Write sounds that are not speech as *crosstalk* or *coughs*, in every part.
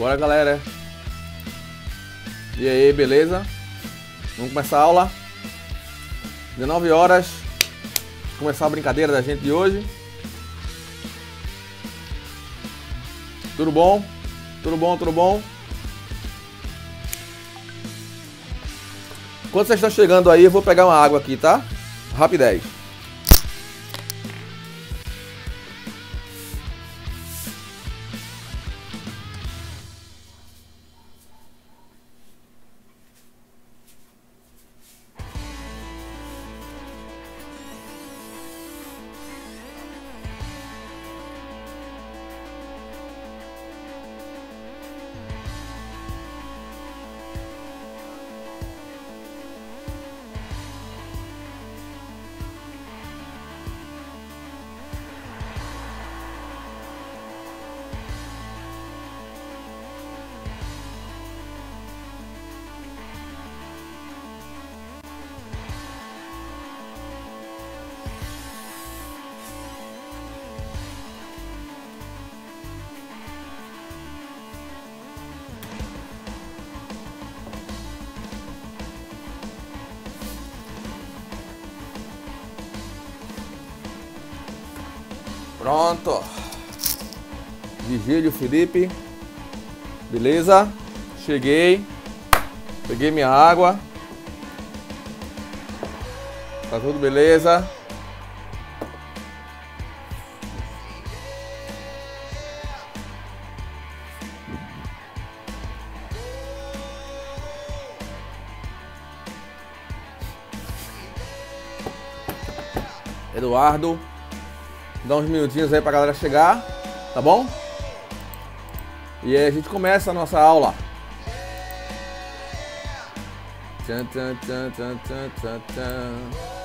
Bora, galera. E aí, beleza? Vamos começar a aula. 19 horas. Começar a brincadeira da gente de hoje. Tudo bom? Tudo bom, tudo bom? Quando vocês estão chegando aí, eu vou pegar uma água aqui, tá? Rapidez. Pronto. Vigílio, Felipe. Beleza? Cheguei. Peguei minha água. Tá tudo beleza? Eduardo Dá uns minutinhos aí pra galera chegar, tá bom? E aí a gente começa a nossa aula. Tchan, tchan, tchan, tchan, tchan, tchan.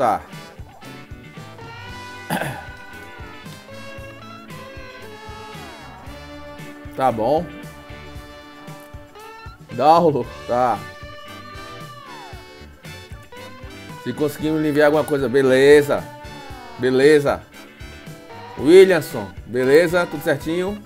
Tá. Tá bom. Daulo, tá. Se conseguimos enviar alguma coisa, beleza. Beleza. Williamson, beleza? Tudo certinho?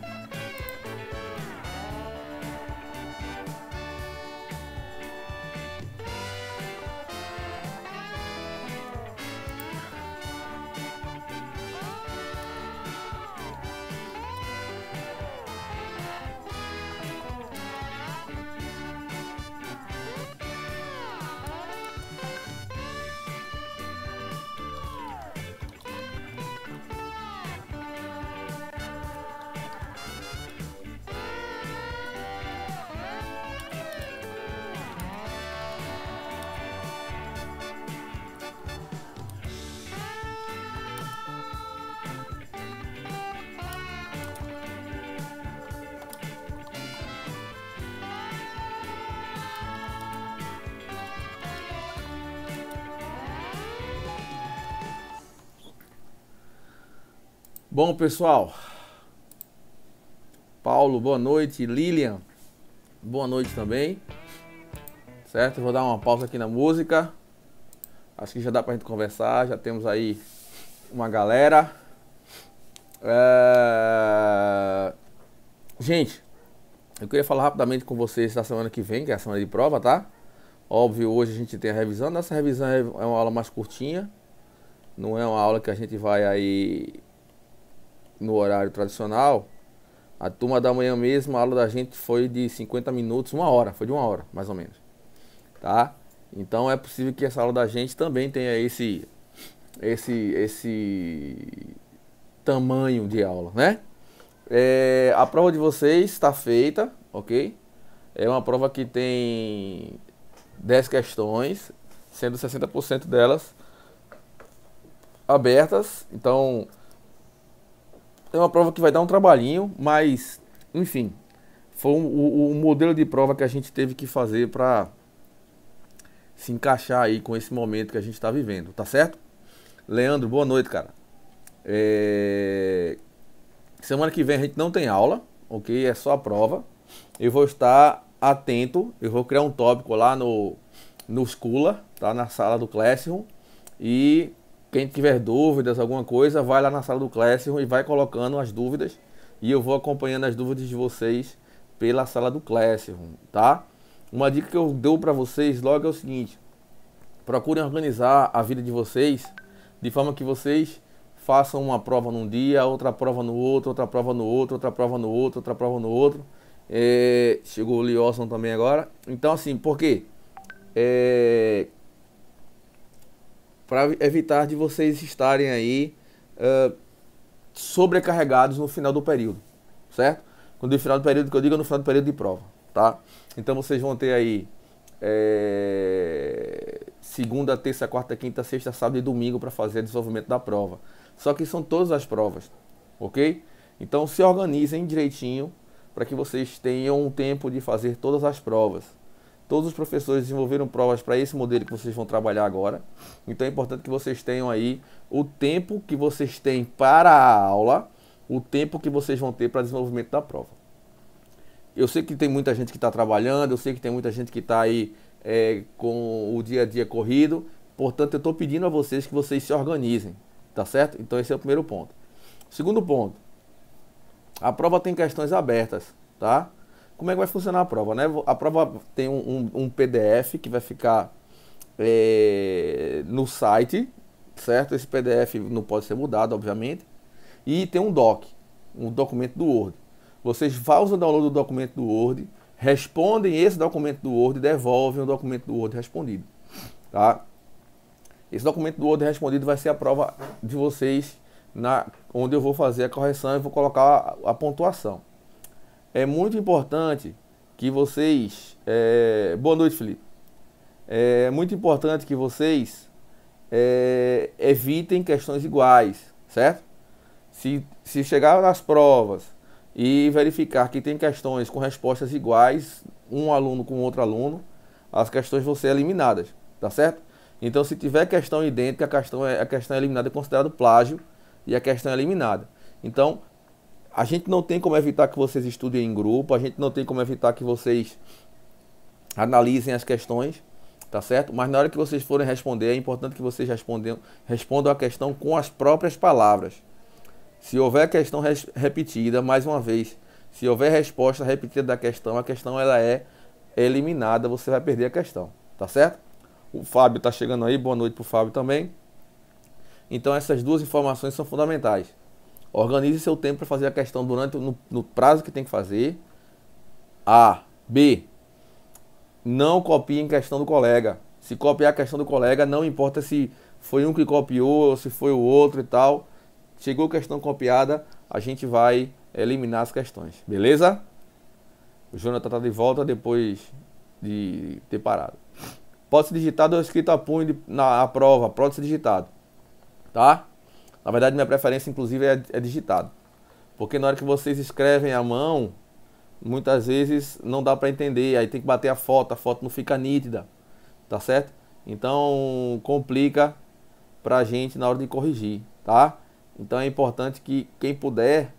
pessoal. Paulo, boa noite. Lilian, boa noite também. Certo? vou dar uma pausa aqui na música. Acho que já dá pra gente conversar. Já temos aí uma galera. É... Gente, eu queria falar rapidamente com vocês da semana que vem, que é a semana de prova, tá? Óbvio, hoje a gente tem a revisão. Nossa revisão é uma aula mais curtinha. Não é uma aula que a gente vai aí no horário tradicional, a turma da manhã mesmo, a aula da gente foi de 50 minutos, uma hora, foi de uma hora, mais ou menos. Tá? Então é possível que essa aula da gente também tenha esse esse esse tamanho de aula, né? É, a prova de vocês está feita, ok? É uma prova que tem 10 questões, sendo 60% delas abertas. Então, é uma prova que vai dar um trabalhinho, mas, enfim, foi um, o, o modelo de prova que a gente teve que fazer para se encaixar aí com esse momento que a gente está vivendo, tá certo? Leandro, boa noite, cara. É... Semana que vem a gente não tem aula, ok? É só a prova. Eu vou estar atento, eu vou criar um tópico lá no, no Scula, tá? Na sala do Classroom. E quem tiver dúvidas, alguma coisa, vai lá na sala do Classroom e vai colocando as dúvidas. E eu vou acompanhando as dúvidas de vocês pela sala do Classroom, tá? Uma dica que eu dou para vocês logo é o seguinte: procurem organizar a vida de vocês de forma que vocês façam uma prova num dia, outra prova no outro, outra prova no outro, outra prova no outro, outra prova no outro. É, chegou o Liosson também agora. Então, assim, por quê? É, para evitar de vocês estarem aí uh, sobrecarregados no final do período, certo? Quando o final do período que eu digo no final do período de prova, tá? Então vocês vão ter aí é, segunda, terça, quarta, quinta, sexta, sábado e domingo para fazer o desenvolvimento da prova. Só que são todas as provas, ok? Então se organizem direitinho para que vocês tenham um tempo de fazer todas as provas. Todos os professores desenvolveram provas para esse modelo que vocês vão trabalhar agora. Então é importante que vocês tenham aí o tempo que vocês têm para a aula, o tempo que vocês vão ter para desenvolvimento da prova. Eu sei que tem muita gente que está trabalhando, eu sei que tem muita gente que está aí é, com o dia a dia corrido. Portanto, eu estou pedindo a vocês que vocês se organizem, tá certo? Então esse é o primeiro ponto. Segundo ponto, a prova tem questões abertas, tá? como é que vai funcionar a prova, né? A prova tem um, um, um PDF que vai ficar é, no site, certo? Esse PDF não pode ser mudado, obviamente. E tem um doc, um documento do Word. Vocês fazem o download do documento do Word, respondem esse documento do Word, devolvem o documento do Word respondido, tá? Esse documento do Word respondido vai ser a prova de vocês na onde eu vou fazer a correção e vou colocar a, a pontuação é muito importante que vocês. É... Boa noite, Felipe. É muito importante que vocês é... evitem questões iguais, certo? Se, se chegar nas provas e verificar que tem questões com respostas iguais, um aluno com outro aluno, as questões vão ser eliminadas, tá certo? Então, se tiver questão idêntica, a questão é, a questão é eliminada, é considerado plágio e a questão é eliminada. Então, a gente não tem como evitar que vocês estudem em grupo, a gente não tem como evitar que vocês analisem as questões, tá certo? Mas na hora que vocês forem responder, é importante que vocês respondam, respondam a questão com as próprias palavras. Se houver questão repetida, mais uma vez, se houver resposta repetida da questão, a questão ela é eliminada, você vai perder a questão, tá certo? O Fábio está chegando aí, boa noite para o Fábio também. Então essas duas informações são fundamentais. Organize seu tempo para fazer a questão durante no, no, prazo que tem que fazer. A. B. Não copie em questão do colega. Se copiar a questão do colega, não importa se foi um que copiou ou se foi o outro e tal. Chegou a questão copiada, a gente vai eliminar as questões, beleza? O Jonathan está de volta depois de ter parado. Pode ser digitado ou escrito a punho na prova, Prótese digitado. digitado. Tá? Na verdade, minha preferência, inclusive, é, é, digitado. Porque na hora que vocês escrevem à mão, muitas vezes não dá para entender, aí tem que bater a foto, a foto não fica nítida, tá certo? Então complica para a gente na hora de corrigir, tá? Então é importante que quem puder,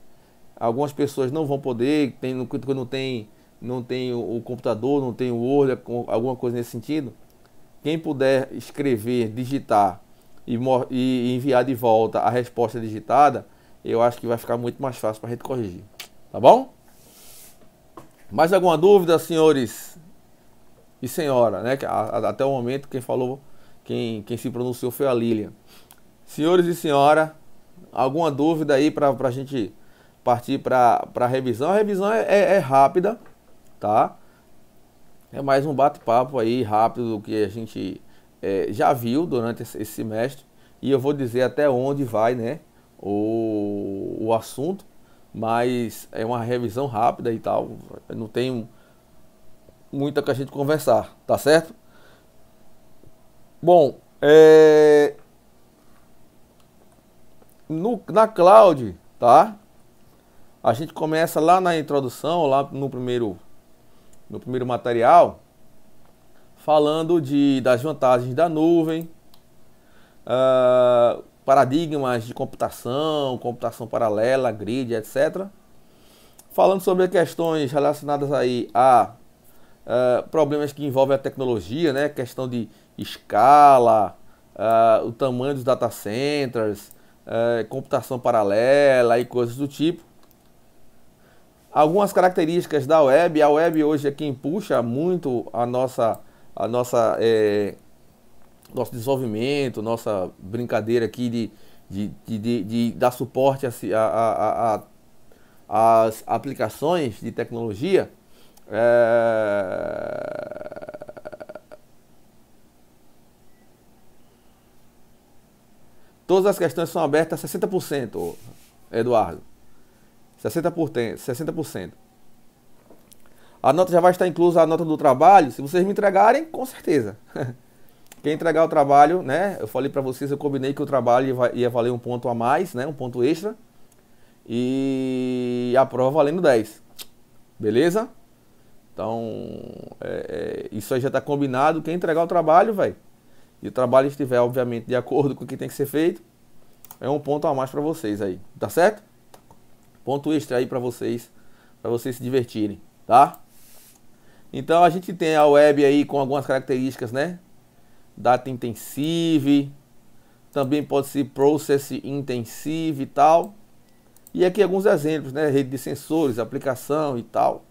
algumas pessoas não vão poder, tem, não tem, não tem o computador, não tem o Word, alguma coisa nesse sentido. Quem puder escrever, digitar e, enviar de volta a resposta digitada, eu acho que vai ficar muito mais fácil para a gente corrigir. Tá bom? Mais alguma dúvida, senhores e senhora? Né? Até o momento, quem falou, quem, quem se pronunciou foi a Lilian. Senhores e senhora, alguma dúvida aí para a gente partir para a revisão? A revisão é, é, é rápida, tá? É mais um bate-papo aí rápido que a gente é, já viu durante esse semestre e eu vou dizer até onde vai né, o, o assunto, mas é uma revisão rápida e tal, não tem muita que a gente conversar, tá certo? Bom, é... no, na cloud, tá? A gente começa lá na introdução, lá no primeiro, no primeiro material, falando de, das vantagens da nuvem, uh, paradigmas de computação, computação paralela, grid, etc. Falando sobre questões relacionadas aí a uh, problemas que envolvem a tecnologia, né? questão de escala, uh, o tamanho dos data centers, computação paralela e coisas do tipo. Algumas características da web, a web hoje é quem puxa muito a nossa a nossa é, nosso desenvolvimento, nossa brincadeira aqui de, de, de, de, de dar suporte a, a, a, as aplicações de tecnologia. É... Todas as questões são abertas a 60%, Eduardo. 60%. 60%. A nota já vai estar inclusa a nota do trabalho. Se vocês me entregarem, com certeza. *laughs* Quem entregar o trabalho, né? Eu falei para vocês, eu combinei que o trabalho ia valer um ponto a mais, né? Um ponto extra. E a prova valendo 10. Beleza? Então, é, é, isso aí já está combinado. Quem entregar o trabalho, velho, e o trabalho estiver, obviamente, de acordo com o que tem que ser feito, é um ponto a mais para vocês aí, tá certo? Ponto extra aí para vocês, para vocês se divertirem, tá? Então a gente tem a web aí com algumas características, né? Data intensive, também pode ser process intensive e tal. E aqui alguns exemplos, né? Rede de sensores, aplicação e tal.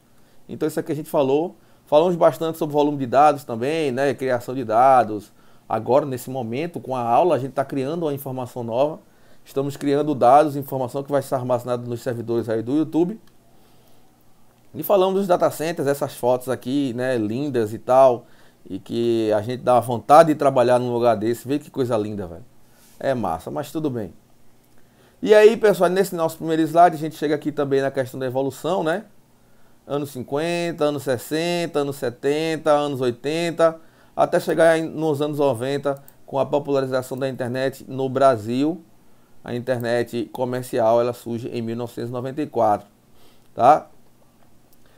Então isso aqui a gente falou. Falamos bastante sobre volume de dados também, né? Criação de dados. Agora, nesse momento, com a aula, a gente está criando uma informação nova. Estamos criando dados, informação que vai ser armazenada nos servidores aí do YouTube. E falamos dos data centers, essas fotos aqui, né, lindas e tal, e que a gente dá vontade de trabalhar num lugar desse. Vê que coisa linda, velho. É massa, mas tudo bem. E aí, pessoal, nesse nosso primeiro slide, a gente chega aqui também na questão da evolução, né? Anos 50, anos 60, anos 70, anos 80, até chegar nos anos 90 com a popularização da internet no Brasil. A internet comercial, ela surge em 1994, tá?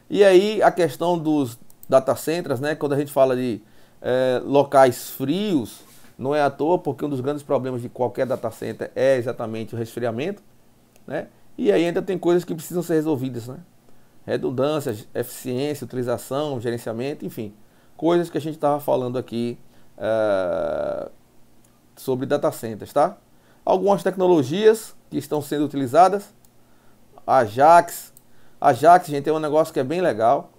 E aí a questão dos data centers, né? Quando a gente fala de é, locais frios, não é à toa, porque um dos grandes problemas de qualquer data center é exatamente o resfriamento, né? E aí ainda tem coisas que precisam ser resolvidas, né? Redundâncias, eficiência, utilização, gerenciamento, enfim. Coisas que a gente estava falando aqui uh, sobre data centers, tá? Algumas tecnologias que estão sendo utilizadas. Ajax, a Jax, gente, é um negócio que é bem legal.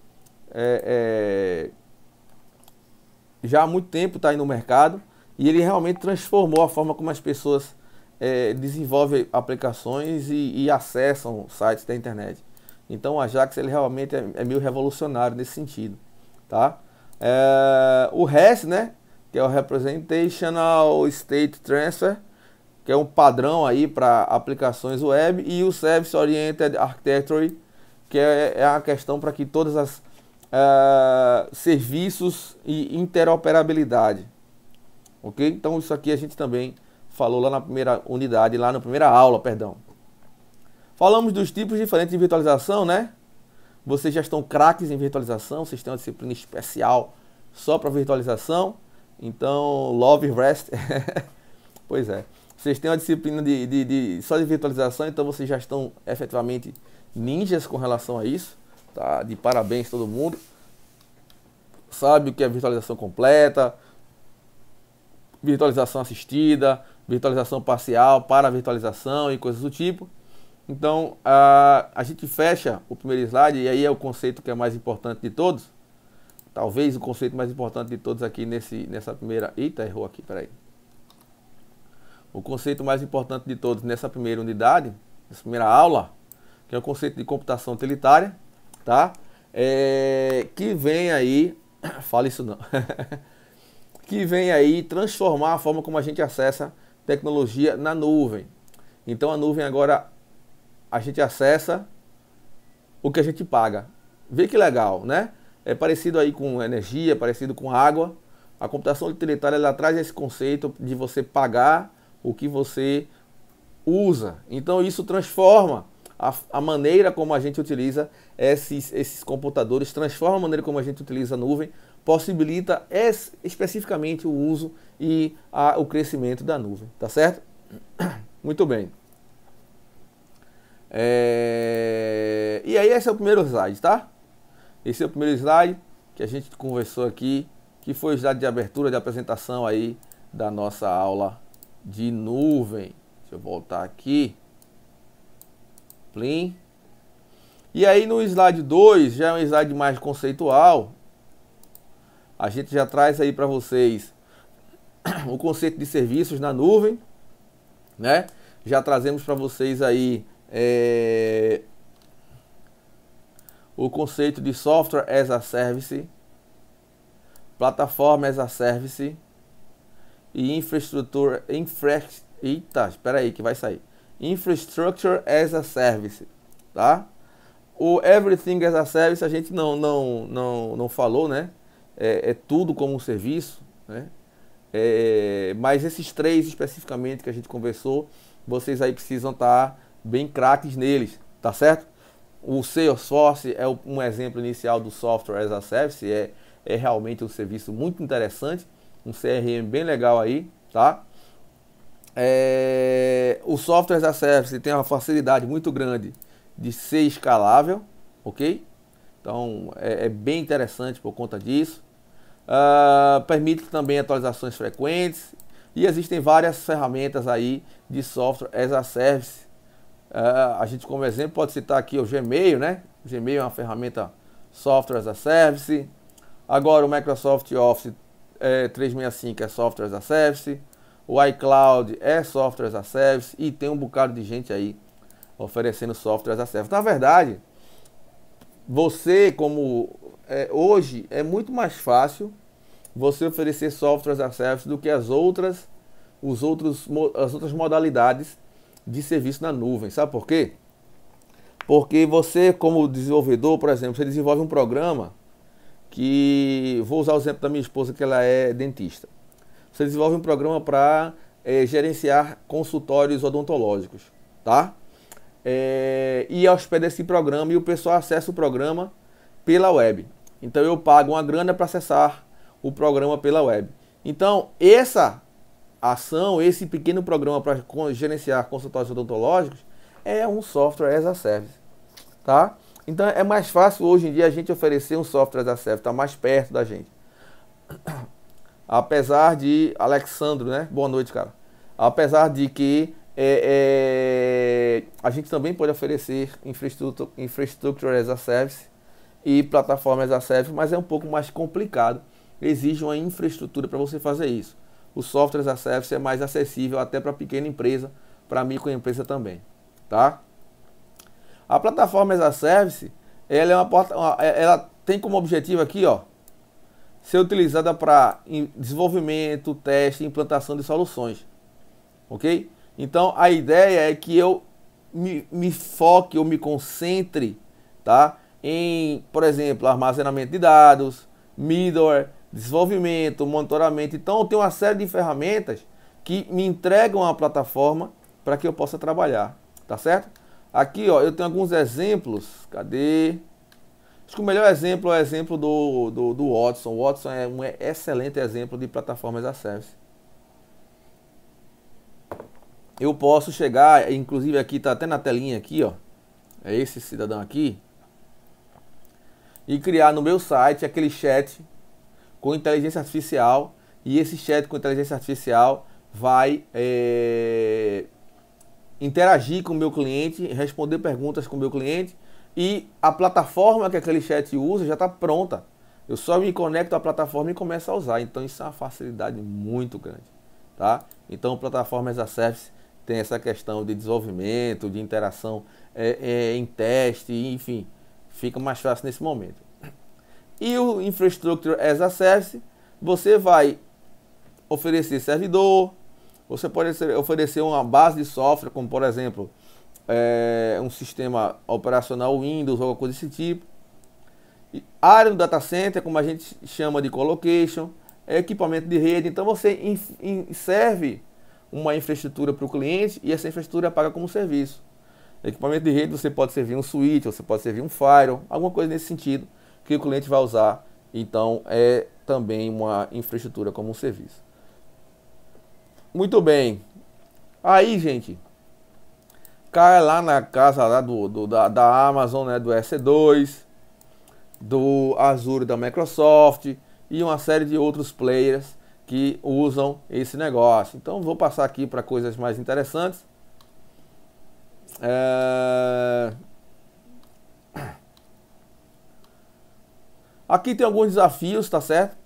É, é... Já há muito tempo está aí no mercado e ele realmente transformou a forma como as pessoas é, desenvolvem aplicações e, e, acessam sites da internet. Então a Jax ele realmente é, é meio revolucionário nesse sentido. Tá? É, o REST, né, que é o Representational State Transfer, que é um padrão aí para aplicações web, e o Service Oriented Architecture, que é, é, a questão para que todas as uh, serviços e interoperabilidade, ok? Então isso aqui a gente também falou lá na primeira unidade, lá na primeira aula, perdão. Falamos dos tipos diferentes de virtualização, né? Vocês já estão craques em virtualização, vocês têm uma disciplina especial só para virtualização. Então, love rest. *laughs* pois é. Vocês têm uma disciplina de, de, de, só de virtualização, então vocês já estão efetivamente ninjas com relação a isso. Tá? De parabéns todo mundo. Sabe o que é virtualização completa, virtualização assistida, virtualização parcial, para virtualização e coisas do tipo. Então a, a gente fecha o primeiro slide e aí é o conceito que é mais importante de todos. Talvez o conceito mais importante de todos aqui nesse, nessa primeira. Eita, errou aqui, peraí. O conceito mais importante de todos nessa primeira unidade, nessa primeira aula, que é o conceito de computação utilitária, tá? É, que vem aí, *coughs* fala isso não, *laughs* que vem aí transformar a forma como a gente acessa tecnologia na nuvem. Então a nuvem agora a gente acessa o que a gente paga. Vê que legal, né? É parecido aí com energia, parecido com água. A computação utilitária ela traz esse conceito de você pagar o que você usa. Então isso transforma a, a maneira como a gente utiliza esses, esses computadores, transforma a maneira como a gente utiliza a nuvem, possibilita es, especificamente o uso e a, o crescimento da nuvem, tá certo? *clears throat* Muito bem. É... E aí esse é o primeiro slide, tá? Esse é o primeiro slide que a gente conversou aqui, que foi o slide de abertura, de apresentação aí da nossa aula de nuvem. Deixa eu voltar aqui. Plim. E aí no slide 2, já é um slide mais conceitual, a gente já traz aí para vocês o conceito de serviços na nuvem, né? Já trazemos para vocês aí é, o conceito de software as a service, plataforma as a service e infraestrutura, infra, eita, espera aí que vai sair. Infrastructure as a Service, tá? O Everything as a Service a gente não não não, não falou, né? É, é tudo como um serviço, né? É, mas esses três especificamente que a gente conversou, vocês aí precisam estar tá bem craques neles, tá certo? O Salesforce é um exemplo inicial do Software as a Service, é, é realmente um serviço muito interessante, um CRM bem legal aí, tá? É, o software as a service tem uma facilidade muito grande de ser escalável, ok? Então é, é bem interessante por conta disso. Uh, permite também atualizações frequentes e existem várias ferramentas aí de software as a service. Uh, a gente como exemplo pode citar aqui o Gmail, né? O Gmail é uma ferramenta software as a service. Agora o Microsoft Office é, 365 é software as a service o iCloud é software as a service e tem um bocado de gente aí oferecendo software as a service. Na verdade, você como é, hoje é muito mais fácil você oferecer software as a service do que as outras os outros as outras modalidades de serviço na nuvem. Sabe por quê? Porque você como desenvolvedor, por exemplo, você desenvolve um programa que vou usar o exemplo da minha esposa que ela é dentista você desenvolve um programa para é, gerenciar consultórios odontológicos, tá? É, e hospeda esse programa e o pessoal acessa o programa pela web. Então eu pago uma grana para acessar o programa pela web. Então essa ação, esse pequeno programa para gerenciar consultórios odontológicos é um software as a service, tá? Então é mais fácil hoje em dia a gente oferecer um software as a service, está mais perto da gente. Apesar de. Alexandro, né? Boa noite, cara. Apesar de que é, é, a gente também pode oferecer infraestrutura, infrastructure as a service e plataformas as a service, mas é um pouco mais complicado. Exige uma infraestrutura para você fazer isso. O software as a service é mais acessível até para pequena empresa, para microempresa também, tá? A plataforma as a service, ela é uma, é, ela tem como objetivo aqui, ó, ser utilizada para desenvolvimento, teste e implantação de soluções. Ok? Então a ideia é que eu me, me foque ou me concentre tá? em, por exemplo, armazenamento de dados, middleware, desenvolvimento, monitoramento. Então eu tenho uma série de ferramentas que me entregam a plataforma para que eu possa trabalhar. Tá certo? Aqui ó, eu tenho alguns exemplos. Cadê? Acho que o melhor exemplo é o exemplo do, do, do Watson. O Watson é um excelente exemplo de plataformas a service. Eu posso chegar, inclusive aqui está até na telinha aqui, ó. É esse cidadão aqui. E criar no meu site aquele chat com inteligência artificial. E esse chat com inteligência artificial vai é, interagir com o meu cliente, responder perguntas com o meu cliente e a plataforma que aquele chat usa já está pronta. Eu só me conecto à plataforma e começo a usar. Então isso é uma facilidade muito grande, tá? Então plataforma as a service tem essa questão de desenvolvimento, de interação é, é, em teste, enfim, fica mais fácil nesse momento. E o Infrastructure as a Service, você vai oferecer servidor, você pode oferecer uma base de software, como por exemplo é, um sistema operacional Windows ou alguma coisa desse tipo. E área do data center, como a gente chama de colocation, é equipamento de rede. Então você serve uma infraestrutura para o cliente e essa infraestrutura é paga como serviço. Equipamento de rede você pode servir um switch, você pode servir um firewall, alguma coisa nesse sentido que o cliente vai usar. Então é também uma infraestrutura como um serviço. Muito bem. Aí, gente, cai lá na casa lá do, do da, da, Amazon, né, do S2, do Azure da Microsoft e uma série de outros players que usam esse negócio. Então vou passar aqui para coisas mais interessantes. É... Aqui tem alguns desafios, tá certo?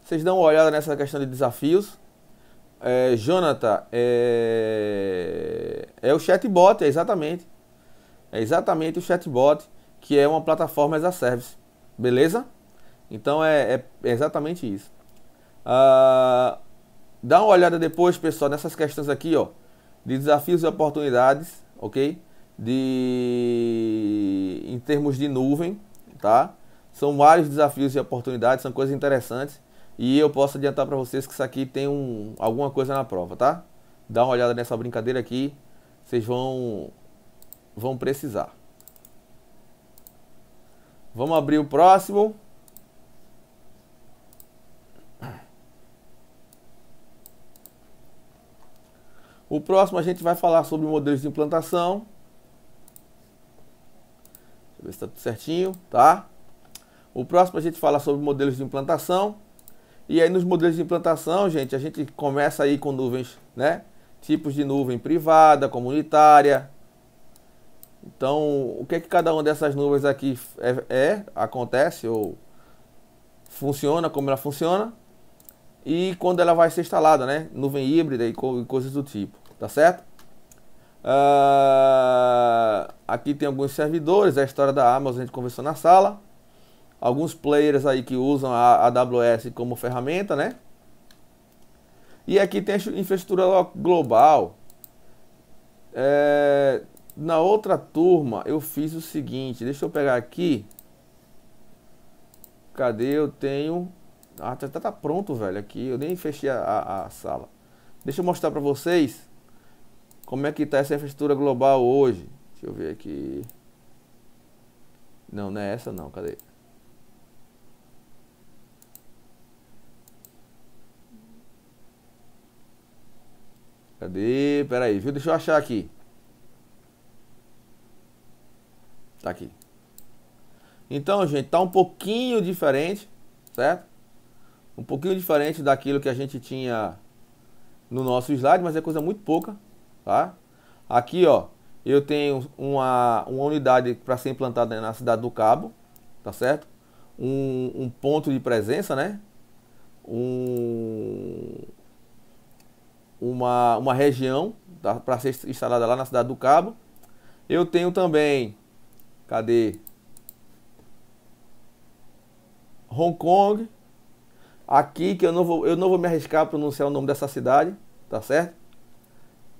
Vocês dão uma olhada nessa questão de desafios. É, Jonathan, é, é o chatbot, é exatamente. É exatamente o chatbot, que é uma plataforma as a service. Beleza? Então é, é, é exatamente isso. Ah, dá uma olhada depois, pessoal, nessas questões aqui, ó. De desafios e oportunidades, ok? De... Em termos de nuvem, tá? São vários desafios e oportunidades, são coisas interessantes. E eu posso adiantar para vocês que isso aqui tem um, alguma coisa na prova, tá? Dá uma olhada nessa brincadeira aqui, vocês vão, vão precisar. Vamos abrir o próximo. O próximo a gente vai falar sobre modelos de implantação. Deixa eu ver se está tudo certinho, tá? O próximo a gente fala sobre modelos de implantação. E aí nos modelos de implantação, gente, a gente começa aí com nuvens, né? Tipos de nuvem privada, comunitária. Então, o que é que cada uma dessas nuvens aqui é, é acontece ou funciona, como ela funciona e quando ela vai ser instalada, né? Nuvem híbrida e, co coisas do tipo, tá certo? Uh, aqui tem alguns servidores, é a história da Amazon a gente conversou na sala alguns players aí que usam a AWS como ferramenta, né? E aqui tem a infraestrutura global. É, na outra turma eu fiz o seguinte, deixa eu pegar aqui. Cadê? Eu tenho... Ah, tá, tá, tá pronto, velho, aqui. Eu nem fechei a, a, a sala. Deixa eu mostrar pra vocês como é que tá essa infraestrutura global hoje. Deixa eu ver aqui. Não, não é essa não, cadê? Cadê? Pera aí, viu? Deixa eu achar aqui. Tá aqui. Então, gente, tá um pouquinho diferente, certo? Um pouquinho diferente daquilo que a gente tinha no nosso slide, mas é coisa muito pouca, tá? Aqui, ó, eu tenho uma, uma unidade para ser implantada na cidade do Cabo, tá certo? Um, um ponto de presença, né? Um, uma, uma região para ser instalada lá na cidade do Cabo. Eu tenho também, cadê? Hong Kong. Aqui que eu não vou, eu não vou me arriscar a pronunciar o nome dessa cidade, tá certo?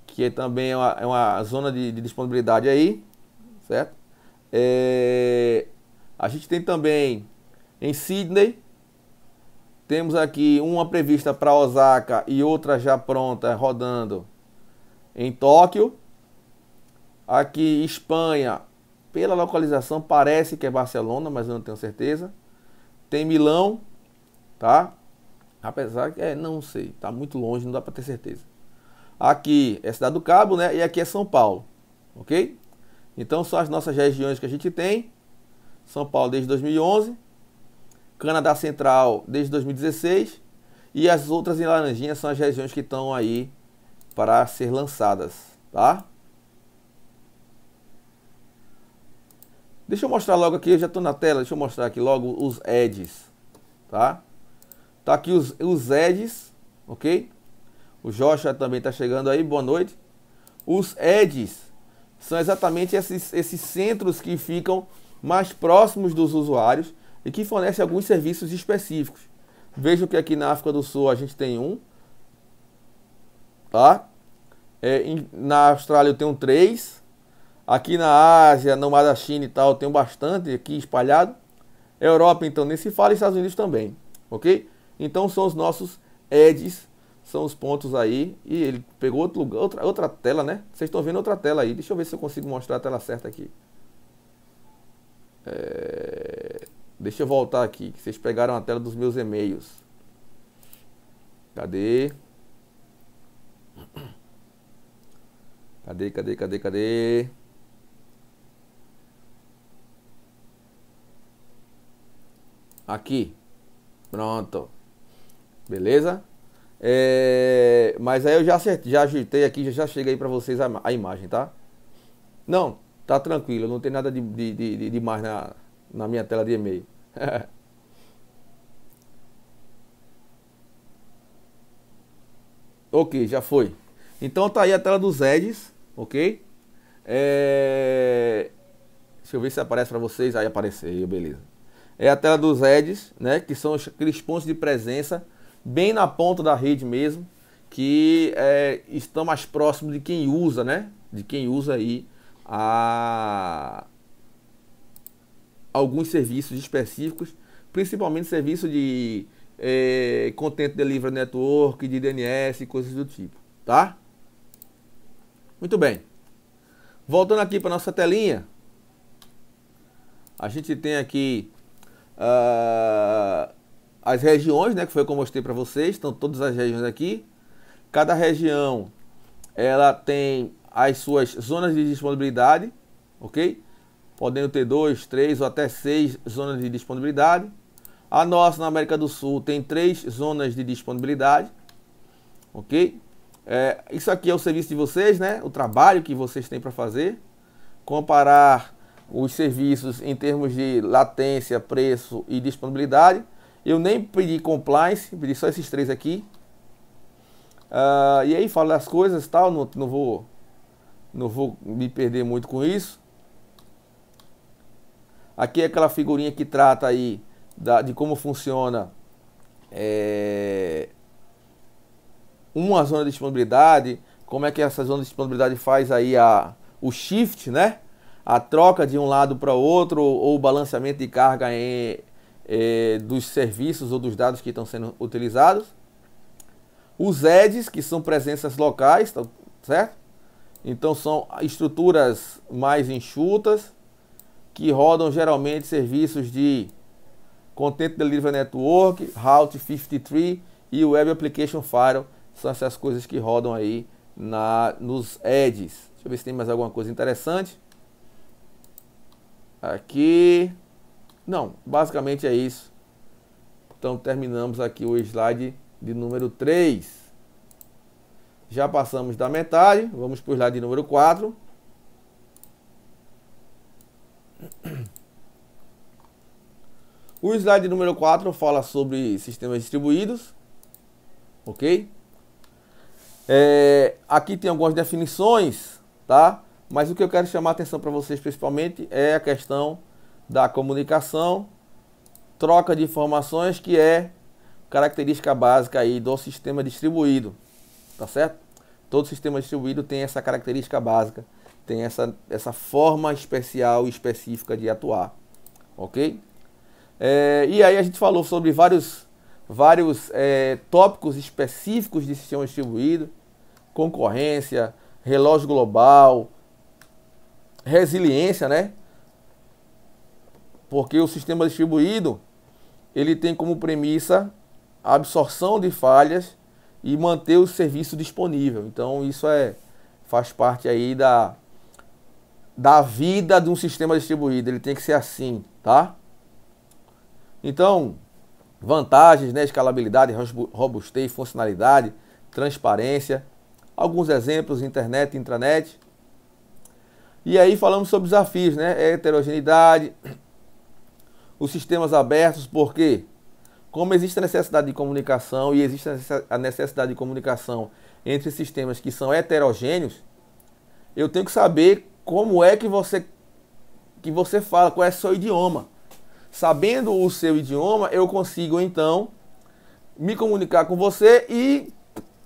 Que é também é uma, é uma zona de, de, disponibilidade aí, certo? É, a gente tem também em Sydney, temos aqui uma prevista para Osaka e outra já pronta, rodando em Tóquio. Aqui, Espanha, pela localização, parece que é Barcelona, mas eu não tenho certeza. Tem Milão, tá? Apesar que, é, não sei, tá muito longe, não dá para ter certeza. Aqui é Cidade do Cabo, né? E aqui é São Paulo, ok? Então são as nossas regiões que a gente tem. São Paulo desde 2011. Canadá Central desde 2016 e as outras em laranjinha são as regiões que estão aí para ser lançadas, tá? Deixa eu mostrar logo aqui, eu já estou na tela, deixa eu mostrar aqui logo os edges, tá? Tá aqui os, os edges, ok? O Joshua também está chegando aí, boa noite. Os edges são exatamente esses, esses centros que ficam mais próximos dos usuários e que fornece alguns serviços específicos. Vejo que aqui na África do Sul a gente tem um, tá? É, em, na Austrália eu tenho três, aqui na Ásia, no Mar da China e tal, eu tenho bastante aqui espalhado. Europa então nem se fala, e Estados Unidos também, ok? Então são os nossos EDs, são os pontos aí, e ele pegou outro lugar, outra, outra tela, né? Vocês estão vendo outra tela aí, deixa eu ver se eu consigo mostrar a tela certa aqui. É... Deixa eu voltar aqui, que vocês pegaram a tela dos meus e-mails. Cadê? Cadê, cadê, cadê, cadê? Aqui. Pronto. Beleza? É... mas aí eu já, acertei, já ajeitei aqui, já cheguei para vocês a, a, imagem, tá? Não, tá tranquilo, não tem nada de, de, de, de mais na, na minha tela de e-mail. *laughs* ok, já foi. Então tá aí a tela dos edges, ok? É... Deixa eu ver se aparece para vocês. Aí apareceu, beleza. É a tela dos edges, né? Que são aqueles pontos de presença bem na ponta da rede mesmo, que é, estão mais próximos de quem usa, né? De quem usa aí a alguns serviços específicos, principalmente serviço de é, Content Delivery Network, de DNS e coisas do tipo, tá? Muito bem. Voltando aqui para nossa telinha, a gente tem aqui uh, as regiões, né, que foi o que eu mostrei para vocês, estão todas as regiões aqui. Cada região ela tem as suas zonas de disponibilidade, ok? podendo ter dois, três ou até seis zonas de disponibilidade. A nossa na América do Sul tem três zonas de disponibilidade, ok? É, isso aqui é o serviço de vocês, né? O trabalho que vocês têm para fazer. Comparar os serviços em termos de latência, preço e disponibilidade. Eu nem pedi compliance, pedi só esses três aqui. Uh, e aí fala das coisas tal, não, não, vou, não vou me perder muito com isso. Aqui é aquela figurinha que trata aí da, de como funciona é, uma zona de disponibilidade, como é que essa zona de disponibilidade faz aí a, o shift, né? A troca de um lado para outro ou o balanceamento de carga em, é, dos serviços ou dos dados que estão sendo utilizados. Os EDs, que são presenças locais, tá, certo? Então são estruturas mais enxutas que rodam geralmente serviços de Content Delivery Network, Route 53 e Web Application Firewall. São essas coisas que rodam aí na, nos edges. Deixa eu ver se tem mais alguma coisa interessante. Aqui. Não, basicamente é isso. Então terminamos aqui o slide de número 3. Já passamos da metade, vamos para o slide número 4. O slide número 4 fala sobre sistemas distribuídos, ok? É, aqui tem algumas definições, tá? Mas o que eu quero chamar a atenção para vocês principalmente é a questão da comunicação, troca de informações, que é característica básica aí do sistema distribuído, tá certo? Todo sistema distribuído tem essa característica básica tem essa, essa forma especial e específica de atuar, ok? É, e aí a gente falou sobre vários, vários é, tópicos específicos de sistema distribuído, concorrência, relógio global, resiliência, né? Porque o sistema distribuído, ele tem como premissa a absorção de falhas e manter o serviço disponível. Então isso é faz parte aí da, da vida de um sistema distribuído. Ele tem que ser assim, tá? Então, vantagens, né? escalabilidade, robustez, funcionalidade, transparência. Alguns exemplos, internet, intranet. E aí falamos sobre desafios, né? Heterogeneidade, os sistemas abertos, porque como existe a necessidade de comunicação e existe a necessidade de comunicação entre sistemas que são heterogêneos, eu tenho que saber como é que você que você fala, qual é o seu idioma. Sabendo o seu idioma, eu consigo então me comunicar com você e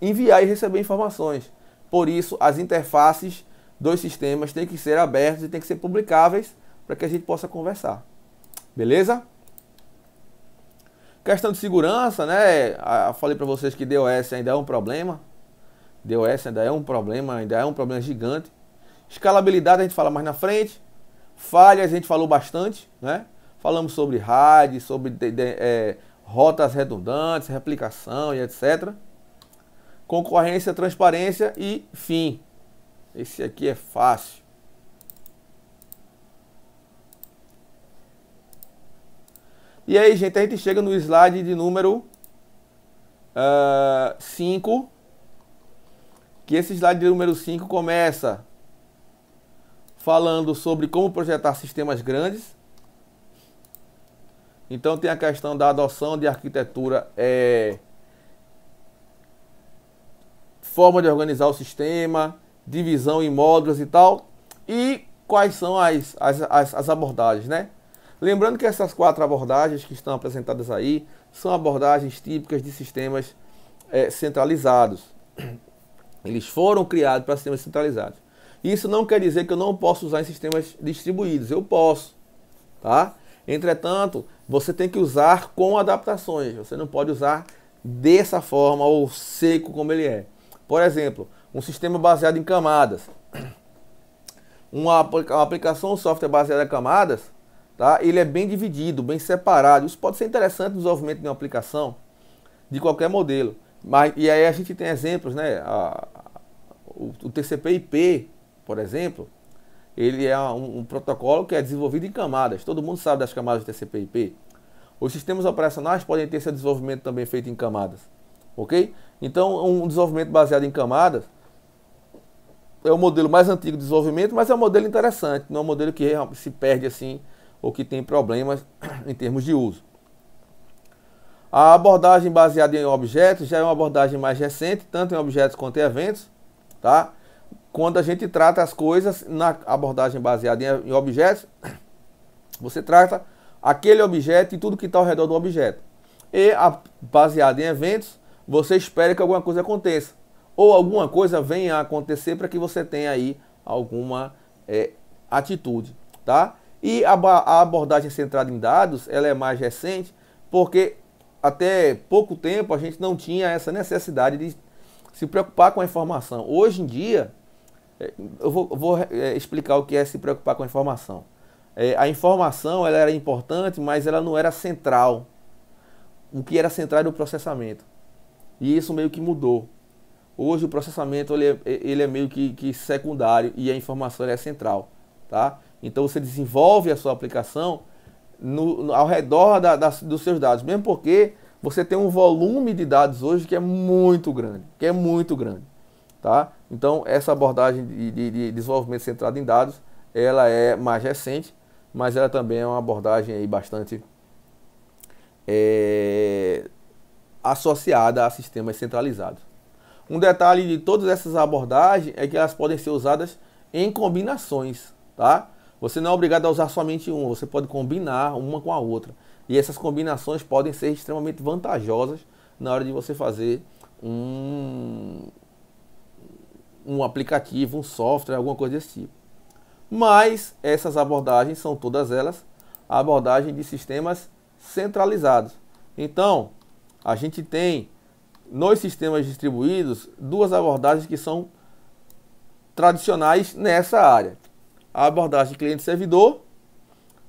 enviar e receber informações. Por isso, as interfaces dos sistemas têm que ser abertas e têm que ser publicáveis para que a gente possa conversar. Beleza? Questão de segurança, né? Ah, eu falei para vocês que DOS ainda é um problema. DOS ainda é um problema, ainda é um problema gigante. Escalabilidade a gente fala mais na frente. Falhas a gente falou bastante, né? Falamos sobre RAD, sobre de, de, é, rotas redundantes, replicação e etc. Concorrência, transparência e fim. Esse aqui é fácil. E aí, gente, a gente chega no slide de número 5. Uh, ah, que esse slide de número 5 começa falando sobre como projetar sistemas grandes. Então tem a questão da adoção de arquitetura, é, forma de organizar o sistema, divisão em módulos e tal. E quais são as, as, as, as abordagens, né? Lembrando que essas quatro abordagens que estão apresentadas aí são abordagens típicas de sistemas é, centralizados. Eles foram criados para sistemas centralizados. Isso não quer dizer que eu não posso usar em sistemas distribuídos. Eu posso, tá? Entretanto, você tem que usar com adaptações. Você não pode usar dessa forma ou seco como ele é. Por exemplo, um sistema baseado em camadas. Uma, aplicação, um software baseado em camadas, tá? ele é bem dividido, bem separado. Isso pode ser interessante no desenvolvimento de uma aplicação, de qualquer modelo. Mas, e aí a gente tem exemplos, né? A, o, o TCP/IP por exemplo, ele é um, um, protocolo que é desenvolvido em camadas. Todo mundo sabe das camadas TCP/IP. Os sistemas operacionais podem ter seu desenvolvimento também feito em camadas, ok? Então, um desenvolvimento baseado em camadas é o modelo mais antigo de desenvolvimento, mas é um modelo interessante, não é um modelo que é, se perde assim ou que tem problemas *clears throat* em termos de uso. A abordagem baseada em objetos já é uma abordagem mais recente, tanto em objetos quanto em eventos, tá? quando a gente trata as coisas na abordagem baseada em, em objetos, você trata aquele objeto e tudo que está ao redor do objeto. E a, baseado em eventos, você espera que alguma coisa aconteça. Ou alguma coisa venha a acontecer para que você tenha aí alguma é, atitude. Tá? E a, a abordagem centrada em dados ela é mais recente, porque até pouco tempo a gente não tinha essa necessidade de se preocupar com a informação. Hoje em dia, é, eu vou, vou é, explicar o que é se preocupar com a informação. É, a informação ela era importante, mas ela não era central. O que era central era o processamento. E isso meio que mudou. Hoje o processamento ele é, ele é meio que, que, secundário e a informação é central. Tá? Então você desenvolve a sua aplicação no, no ao redor da, da, dos seus dados, mesmo porque você tem um volume de dados hoje que é muito grande, que é muito grande. Tá? Então, essa abordagem de, de, de desenvolvimento centrado em dados, ela é mais recente, mas ela também é uma abordagem aí bastante é, associada a sistemas centralizados. Um detalhe de todas essas abordagens é que elas podem ser usadas em combinações, tá? Você não é obrigado a usar somente uma, você pode combinar uma com a outra. E essas combinações podem ser extremamente vantajosas na hora de você fazer um, um aplicativo, um software, alguma coisa desse tipo. Mas essas abordagens são todas elas abordagens abordagem de sistemas centralizados. Então, a gente tem nos sistemas distribuídos duas abordagens que são tradicionais nessa área. A abordagem cliente-servidor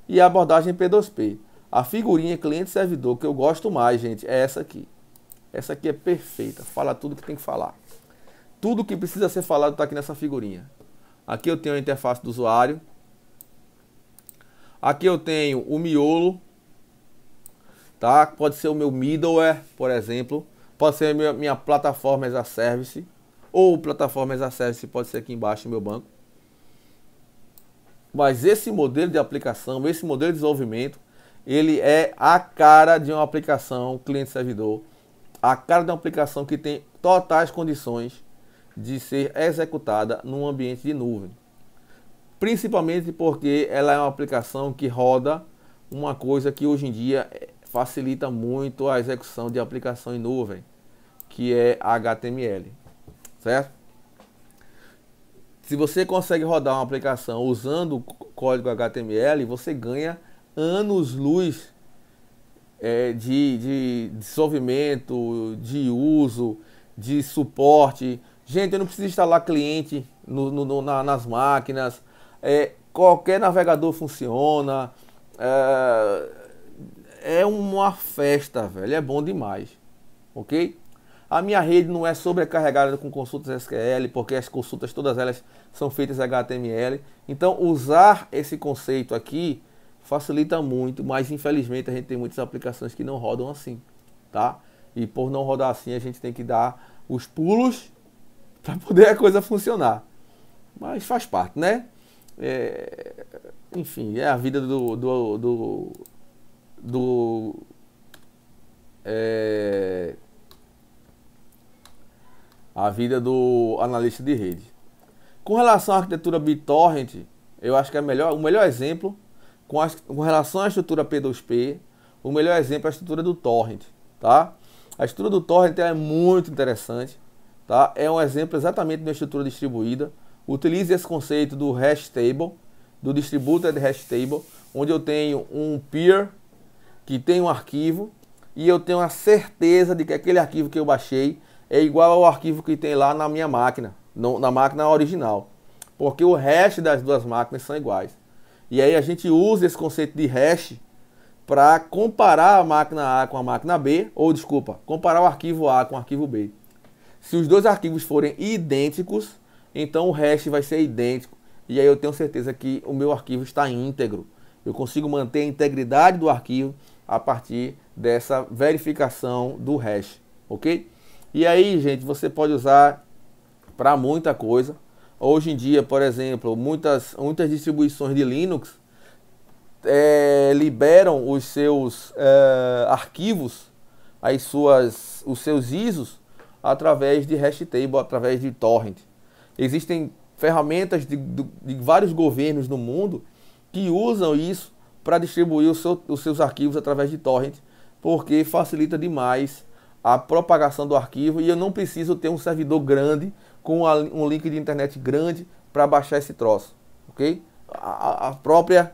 e a abordagem P2P. A figurinha cliente-servidor que eu gosto mais, gente, é essa aqui. Essa aqui é perfeita, fala tudo que tem que falar. Tudo que precisa ser falado está aqui nessa figurinha. Aqui eu tenho a interface do usuário. Aqui eu tenho o miolo, tá? Pode ser o meu middleware, por exemplo. Pode ser a minha, minha plataforma as a service. Ou plataforma as a service pode ser aqui embaixo meu banco. Mas esse modelo de aplicação, esse modelo de desenvolvimento, ele é a cara de uma aplicação cliente-servidor, a cara de uma aplicação que tem totais condições de ser executada num ambiente de nuvem. Principalmente porque ela é uma aplicação que roda uma coisa que hoje em dia eh, facilita muito a execução de aplicação em nuvem, que é HTML, certo? Se você consegue rodar uma aplicação usando o código HTML, você ganha anos-luz é, de, de desenvolvimento, de uso, de suporte Gente, eu não preciso instalar cliente no, no, na, nas máquinas. É, qualquer navegador funciona. É, é uma festa, velho. É bom demais. Ok? A minha rede não é sobrecarregada com consultas SQL, porque as consultas todas elas são feitas HTML. Então, usar esse conceito aqui facilita muito, mas infelizmente a gente tem muitas aplicações que não rodam assim, tá? E por não rodar assim, a gente tem que dar os pulos para poder a coisa funcionar. Mas faz parte, né? É, enfim, é a vida do, do, do, do é, a vida do analista de rede. Com relação à arquitetura BitTorrent, eu acho que é melhor, o melhor exemplo, com, a, com relação à estrutura P2P, o melhor exemplo é a estrutura do torrent, tá? A estrutura do torrent é muito interessante. Tá? É um exemplo exatamente de uma estrutura distribuída. Utilize esse conceito do hash table, do distributed hash table, onde eu tenho um peer que tem um arquivo e eu tenho a certeza de que aquele arquivo que eu baixei é igual ao arquivo que tem lá na minha máquina, no, na máquina original, porque o hash das duas máquinas são iguais. E aí a gente usa esse conceito de hash para comparar a máquina A com a máquina B, ou desculpa, comparar o arquivo A com o arquivo B. Se os dois arquivos forem idênticos, então o hash vai ser idêntico. E aí eu tenho certeza que o meu arquivo está íntegro. Eu consigo manter a integridade do arquivo a partir dessa verificação do hash, ok? E aí, gente, você pode usar para muita coisa. Hoje em dia, por exemplo, muitas, muitas distribuições de Linux é, liberam os seus é, arquivos, as suas, os seus ISOs, através de hash table, através de torrent. Existem ferramentas de, de, de vários governos no mundo que usam isso para distribuir seu, os seus arquivos através de torrent, porque facilita demais a propagação do arquivo e eu não preciso ter um servidor grande com um link de internet grande para baixar esse troço, ok? A, a própria,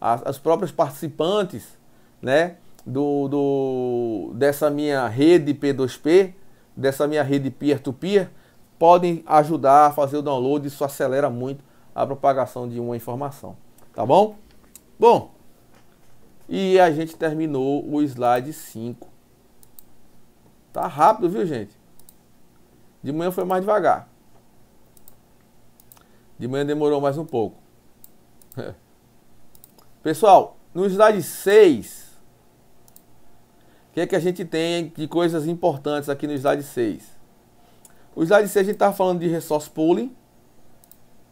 as próprias participantes, né, do, do dessa minha rede P2P dessa minha rede peer-to-peer -peer, podem ajudar a fazer o download. Isso acelera muito a propagação de uma informação. Tá bom? Bom, e a gente terminou o slide 5. Tá rápido, viu, gente? De manhã foi mais devagar. De manhã demorou mais um pouco. *laughs* Pessoal, no slide 6, que é que a gente tem de coisas importantes aqui no slide 6? O slide 6 a gente estava falando de resource pooling,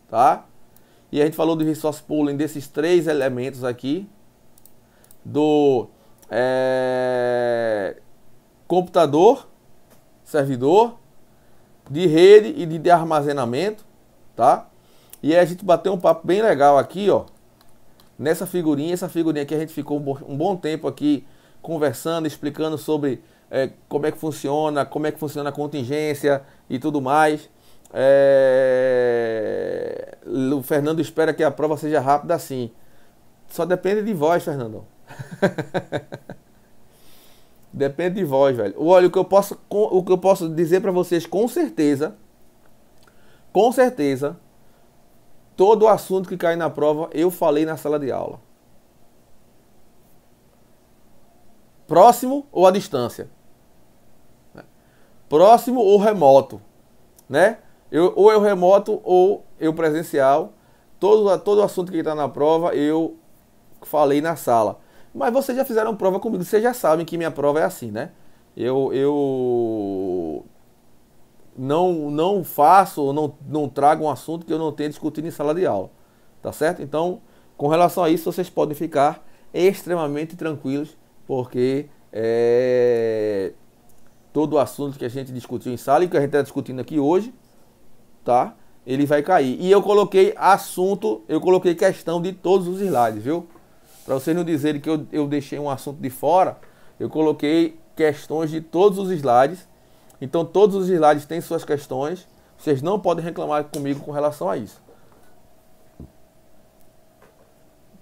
tá? E a gente falou do resource pooling desses três elementos aqui, do é, computador, servidor, de rede e de, de armazenamento, tá? E aí a gente bateu um papo bem legal aqui, ó, nessa figurinha, essa figurinha aqui a gente ficou um bom tempo aqui conversando, explicando sobre é, como é que funciona, como é que funciona a contingência e tudo mais. É... O Fernando espera que a prova seja rápida assim. Só depende de vós, Fernando. *laughs* depende de vós, velho. Olha, o que eu posso, o que eu posso dizer para vocês com certeza, com certeza, todo assunto que cai na prova eu falei na sala de aula. próximo ou à distância. Né? Próximo ou remoto, né? Eu, ou eu remoto ou eu presencial. Todo, todo assunto que está na prova eu falei na sala. Mas vocês já fizeram prova comigo, vocês já sabem que minha prova é assim, né? Eu, eu não, não faço, não, não trago um assunto que eu não tenha discutido em sala de aula. Tá certo? Então, com relação a isso, vocês podem ficar extremamente tranquilos porque é, todo o assunto que a gente discutiu em sala e que a gente está discutindo aqui hoje, tá? Ele vai cair. E eu coloquei assunto, eu coloquei questão de todos os slides, viu? Para vocês não dizerem que eu, eu deixei um assunto de fora, eu coloquei questões de todos os slides. Então todos os slides têm suas questões. Vocês não podem reclamar comigo com relação a isso.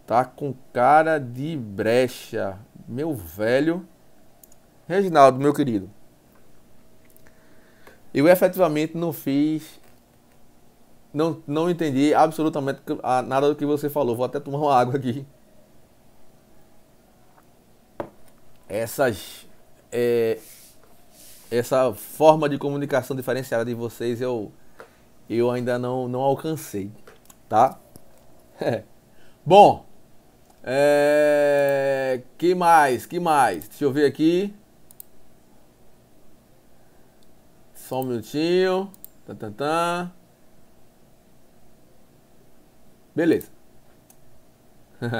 Tá com cara de brecha. Meu velho. Reginaldo, meu querido. Eu efetivamente não fiz. Não, não entendi absolutamente ah, nada do que você falou. Vou até tomar uma água aqui. Essas. É, essa forma de comunicação diferenciada de vocês eu, eu ainda não, não alcancei. Tá? É. *laughs* Bom. É... Que mais? Que mais? Deixa eu ver aqui. Só um minutinho. Beleza. *laughs*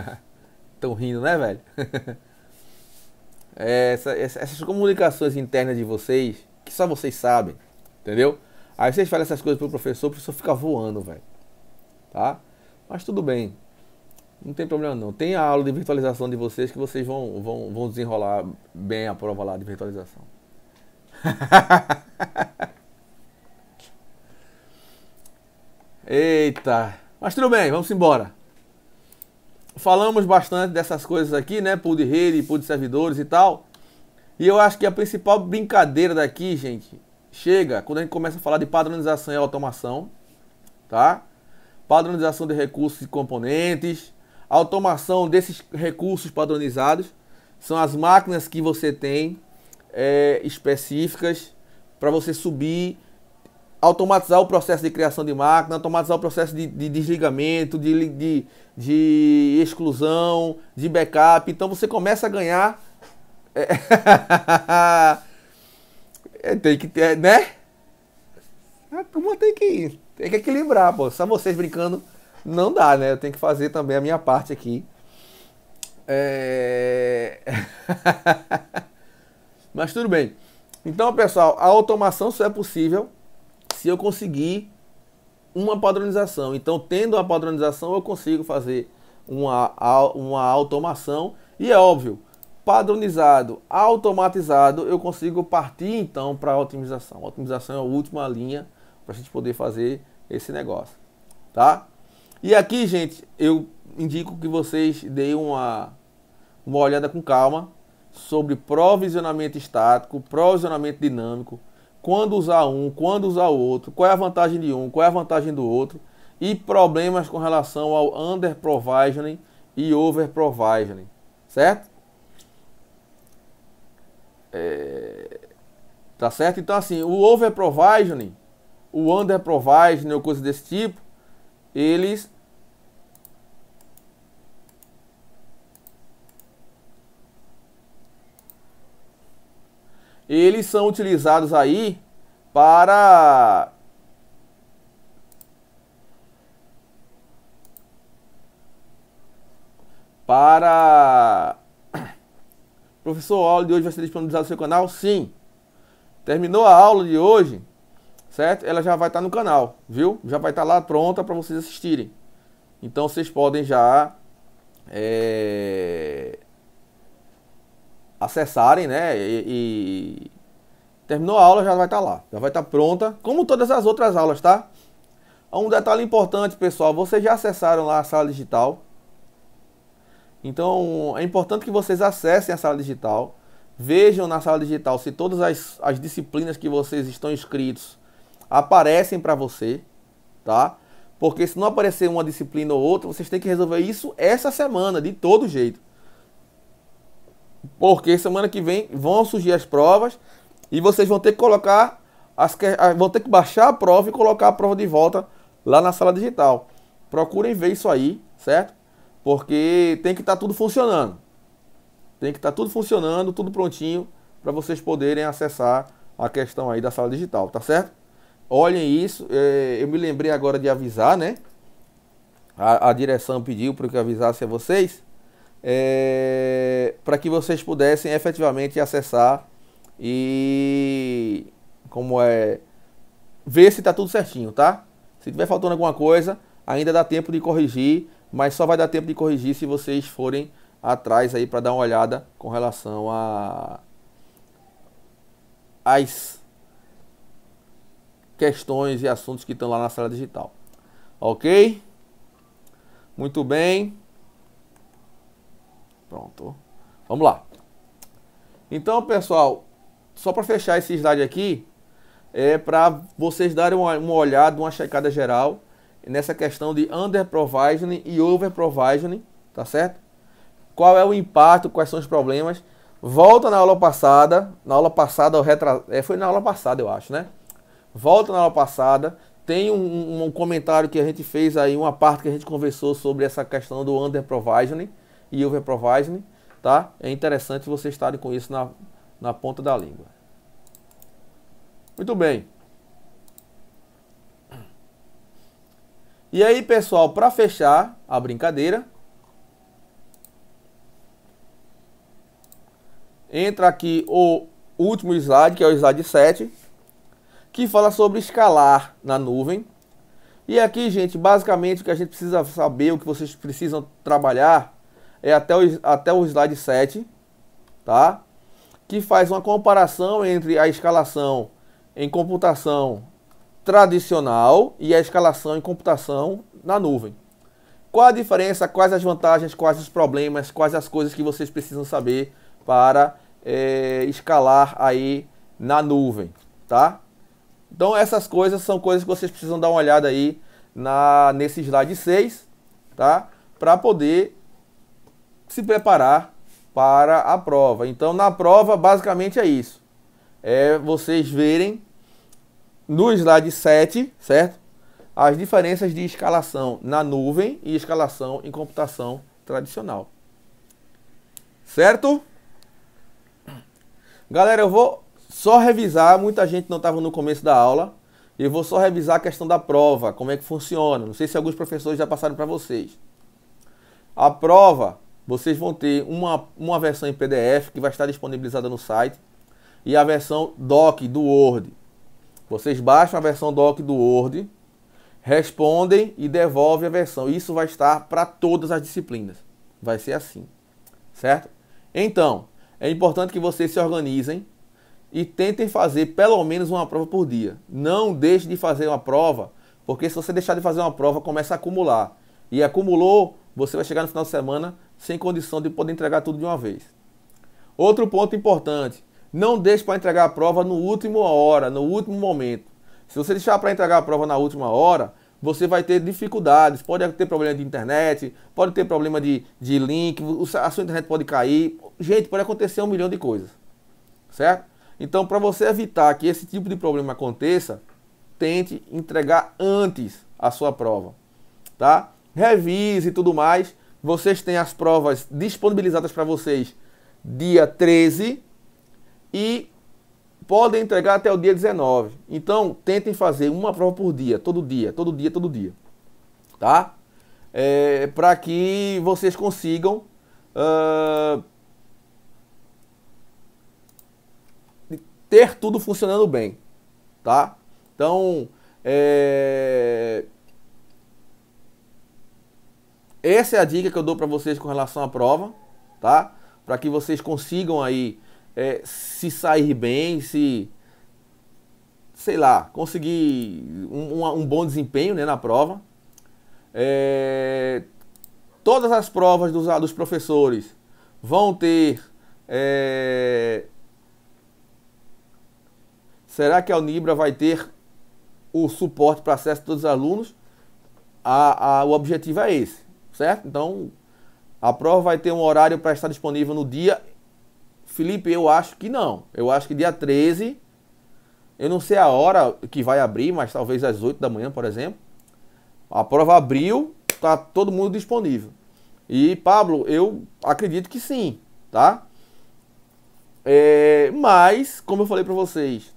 Tão rindo, né, velho? *laughs* É, essa, essa, essas comunicações internas de vocês, que só vocês sabem, entendeu? Aí vocês falam essas coisas pro professor, o professor fica voando, velho. Tá? Mas tudo bem. Não tem problema não. Tem a aula de virtualização de vocês que vocês vão, vão, vão desenrolar bem a prova lá de virtualização. *laughs* Eita! Mas tudo bem, vamos embora. Falamos bastante dessas coisas aqui, né? Pool de rede, pool de servidores e tal. E eu acho que a principal brincadeira daqui, gente, chega quando a gente começa a falar de padronização e automação, tá? Padronização de recursos e componentes, automação desses recursos padronizados. São as máquinas que você tem é, específicas para você subir, automatizar o processo de criação de máquina, automatizar o processo de, de desligamento, de, de, de, exclusão, de backup. Então você começa a ganhar. *laughs* É, tem que ter, né? A ah, turma tem que, tem que equilibrar, pô. Só vocês brincando não dá, né? Eu tenho que fazer também a minha parte aqui. É... *laughs* Mas tudo bem. Então, pessoal, a automação só é possível se eu conseguir uma padronização. Então, tendo a padronização, eu consigo fazer uma, uma automação. E é óbvio, padronizado, automatizado, eu consigo partir então para a otimização. A otimização é a última linha para a gente poder fazer esse negócio. Tá? E aqui, gente, eu indico que vocês deem uma, uma olhada com calma sobre provisionamento estático, provisionamento dinâmico, quando usar um, quando usar o outro, qual é a vantagem de um, qual é a vantagem do outro, e problemas com relação ao under provisioning e over provisioning, certo? É... Tá certo? Então, assim, o over provisioning, o under provisioning ou coisa desse tipo, eles eles são utilizados aí para para *coughs* professor a aula de hoje vai ser disponibilizada no seu canal sim terminou a aula de hoje certo ela já vai estar no canal viu já vai estar lá pronta para vocês assistirem então vocês podem já é acessarem, né? E, e... terminou a aula já vai estar tá lá, já vai estar tá pronta, como todas as outras aulas, tá? Um detalhe importante, pessoal, vocês já acessaram lá a sala digital? Então é importante que vocês acessem a sala digital, vejam na sala digital se todas as, as disciplinas que vocês estão inscritos aparecem para você, tá? Porque se não aparecer uma disciplina ou outra, vocês têm que resolver isso essa semana, de todo jeito. Porque semana que vem vão surgir as provas e vocês vão ter que colocar as que... vão ter que baixar a prova e colocar a prova de volta lá na sala digital. Procurem ver isso aí, certo? Porque tem que estar tá tudo funcionando. Tem que estar tá tudo funcionando, tudo prontinho para vocês poderem acessar a questão aí da sala digital, tá certo? Olhem isso, é, eu me lembrei agora de avisar, né? A, a direção pediu para que eu avisasse a vocês é, para que vocês pudessem efetivamente acessar e como é ver se está tudo certinho, tá? Se tiver faltando alguma coisa, ainda dá tempo de corrigir, mas só vai dar tempo de corrigir se vocês forem atrás aí para dar uma olhada com relação a as questões e assuntos que estão lá na sala digital. OK? Muito bem. Pronto. Vamos lá. Então, pessoal, só para fechar esse slide aqui, é para vocês darem uma, uma, olhada, uma checada geral nessa questão de under provisioning e over provisioning, tá certo? Qual é o impacto, quais são os problemas? Volta na aula passada, na aula passada, retra... é, foi na aula passada, eu acho, né? Volta na aula passada, tem um, um comentário que a gente fez aí, uma parte que a gente conversou sobre essa questão do under provisioning e o Veprovisne, tá? É interessante vocês estarem com isso na, na ponta da língua. Muito bem. E aí, pessoal, para fechar a brincadeira, entra aqui o último slide, que é o slide 7, que fala sobre escalar na nuvem. E aqui, gente, basicamente o que a gente precisa saber, o que vocês precisam trabalhar, é até o, até o slide 7, tá? Que faz uma comparação entre a escalação em computação tradicional e a escalação em computação na nuvem. Qual a diferença, quais as vantagens, quais os problemas, quais as coisas que vocês precisam saber para é, escalar aí na nuvem, tá? Então essas coisas são coisas que vocês precisam dar uma olhada aí na, nesse slide 6, tá? Para poder se preparar para a prova. Então, na prova, basicamente é isso. É vocês verem no slide 7, certo? As diferenças de escalação na nuvem e escalação em computação tradicional. Certo? Galera, eu vou só revisar, muita gente não estava no começo da aula, eu vou só revisar a questão da prova, como é que funciona. Não sei se alguns professores já passaram para vocês. A prova vocês vão ter uma, uma versão em PDF que vai estar disponibilizada no site e a versão doc do Word. Vocês baixam a versão doc do Word, respondem e devolvem a versão. Isso vai estar para todas as disciplinas. Vai ser assim, certo? Então, é importante que vocês se organizem e tentem fazer pelo menos uma prova por dia. Não deixe de fazer uma prova, porque se você deixar de fazer uma prova, começa a acumular. E acumulou, você vai chegar no final de semana sem condição de poder entregar tudo de uma vez. Outro ponto importante: não deixe para entregar a prova no último hora, no último momento. Se você deixar para entregar a prova na última hora, você vai ter dificuldades. Pode ter problema de internet, pode ter problema de, de link, a sua internet pode cair. Gente, pode acontecer um milhão de coisas. Certo? Então, para você evitar que esse tipo de problema aconteça, tente entregar antes a sua prova. Tá? revise e tudo mais. Vocês têm as provas disponibilizadas para vocês dia 13 e podem entregar até o dia 19. Então, tentem fazer uma prova por dia, todo dia, todo dia, todo dia. Tá? É, para que vocês consigam uh, ter tudo funcionando bem, tá? Então, é, essa é a dica que eu dou para vocês com relação à prova, tá? Para que vocês consigam aí é, se sair bem, se sei lá, conseguir um, um, um bom desempenho né, na prova. É, todas as provas dos, dos professores vão ter. É, será que a Unibra vai ter o suporte para acesso de todos os alunos? A, a, o objetivo é esse certo? Então, a prova vai ter um horário para estar disponível no dia. Felipe, eu acho que não. Eu acho que dia 13. Eu não sei a hora que vai abrir, mas talvez às 8 da manhã, por exemplo. A prova abriu, tá todo mundo disponível. E Pablo, eu acredito que sim, tá? É, mas, como eu falei para vocês,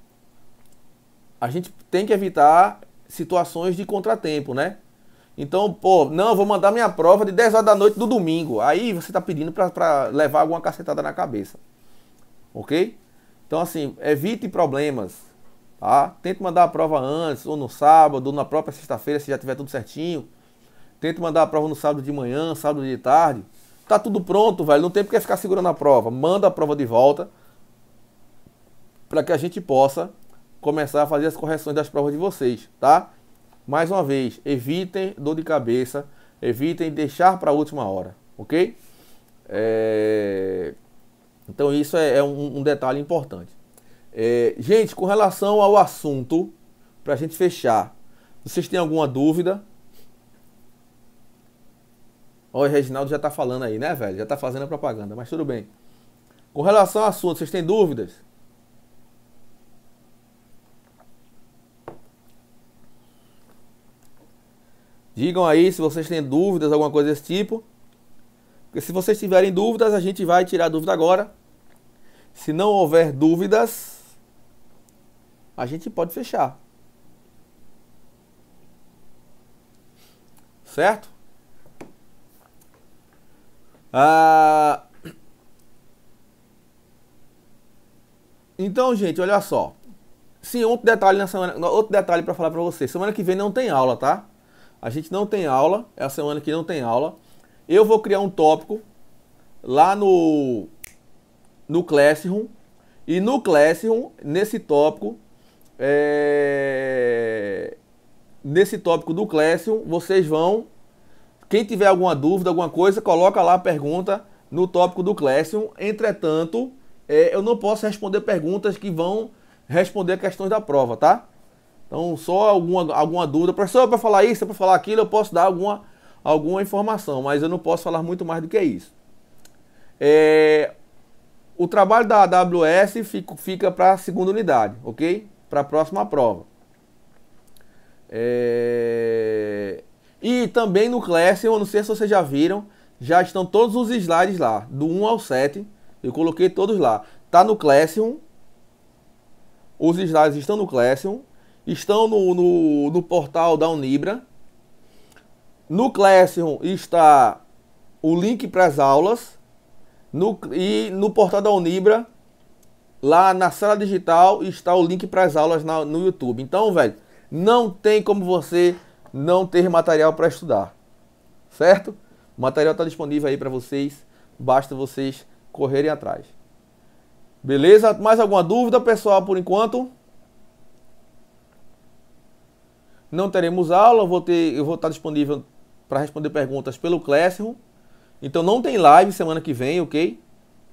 a gente tem que evitar situações de contratempo, né? Então, pô, não, vou mandar minha prova de 10 horas da noite do domingo. Aí você está pedindo para levar alguma cacetada na cabeça. Ok? Então, assim, evite problemas. Tá? Tente mandar a prova antes, ou no sábado, ou na própria sexta-feira, se já tiver tudo certinho. Tente mandar a prova no sábado de manhã, sábado de tarde. Tá tudo pronto, velho. Não tem porque ficar segurando a prova. Manda a prova de volta para que a gente possa começar a fazer as correções das provas de vocês, tá? Mais uma vez, evitem dor de cabeça, evitem deixar para a última hora, ok? É... Então isso é, é um, um, detalhe importante. É, gente, com relação ao assunto, para a gente fechar, vocês têm alguma dúvida? Olha, o Reginaldo já está falando aí, né, velho? Já está fazendo a propaganda, mas tudo bem. Com relação ao assunto, vocês têm dúvidas? Digam aí se vocês têm dúvidas, alguma coisa desse tipo. Porque se vocês tiverem dúvidas, a gente vai tirar a dúvida agora. Se não houver dúvidas, a gente pode fechar. Certo? Ah, Então, gente, olha só. Sim, outro detalhe na semana, outro detalhe para falar para vocês. Semana que vem não tem aula, tá? A gente não tem aula, é a semana que não tem aula. Eu vou criar um tópico lá no, no Classroom. E no Classroom, nesse tópico, é... nesse tópico do Classroom, vocês vão. Quem tiver alguma dúvida, alguma coisa, coloca lá a pergunta no tópico do Classroom. Entretanto, é, eu não posso responder perguntas que vão responder questões da prova, tá? Então, só alguma, alguma dúvida, professor, para falar isso, para falar aquilo, eu posso dar alguma, alguma informação, mas eu não posso falar muito mais do que isso. É, o trabalho da AWS fica, fica para a segunda unidade, ok? Para a próxima prova. É, e também no Classroom, eu não sei se vocês já viram, já estão todos os slides lá, do 1 ao 7. Eu coloquei todos lá. Tá no Classroom. Os slides estão no Classroom estão no, no, no portal da Unibra. No Classroom está o link para as aulas. No, e no portal da Unibra, lá na sala digital, está o link para as aulas na, no YouTube. Então, velho, não tem como você não ter material para estudar. Certo? O material está disponível aí para vocês. Basta vocês correrem atrás. Beleza? Mais alguma dúvida, pessoal, por enquanto? Não teremos aula, vou ter, eu vou estar disponível para responder perguntas pelo Classroom. Então não tem live semana que vem, ok?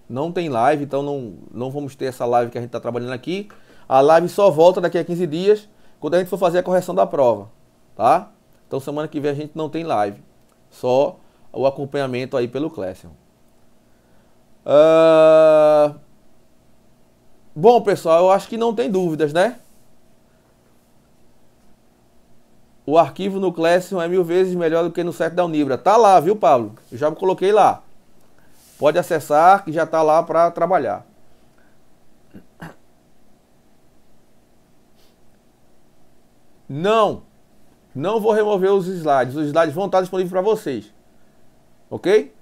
Não tem live, então não, não vamos ter essa live que a gente está trabalhando aqui. A live só volta daqui a 15 dias, quando a gente for fazer a correção da prova, tá? Então semana que vem a gente não tem live, só o acompanhamento aí pelo Classroom. Uh... Bom, pessoal, eu acho que não tem dúvidas, né? O arquivo no Classium é mil vezes melhor do que no site da Unibra. Tá lá, viu, Paulo? Eu já coloquei lá. Pode acessar que já tá lá para trabalhar. Não, não vou remover os slides. Os slides vão estar disponíveis para vocês. Ok?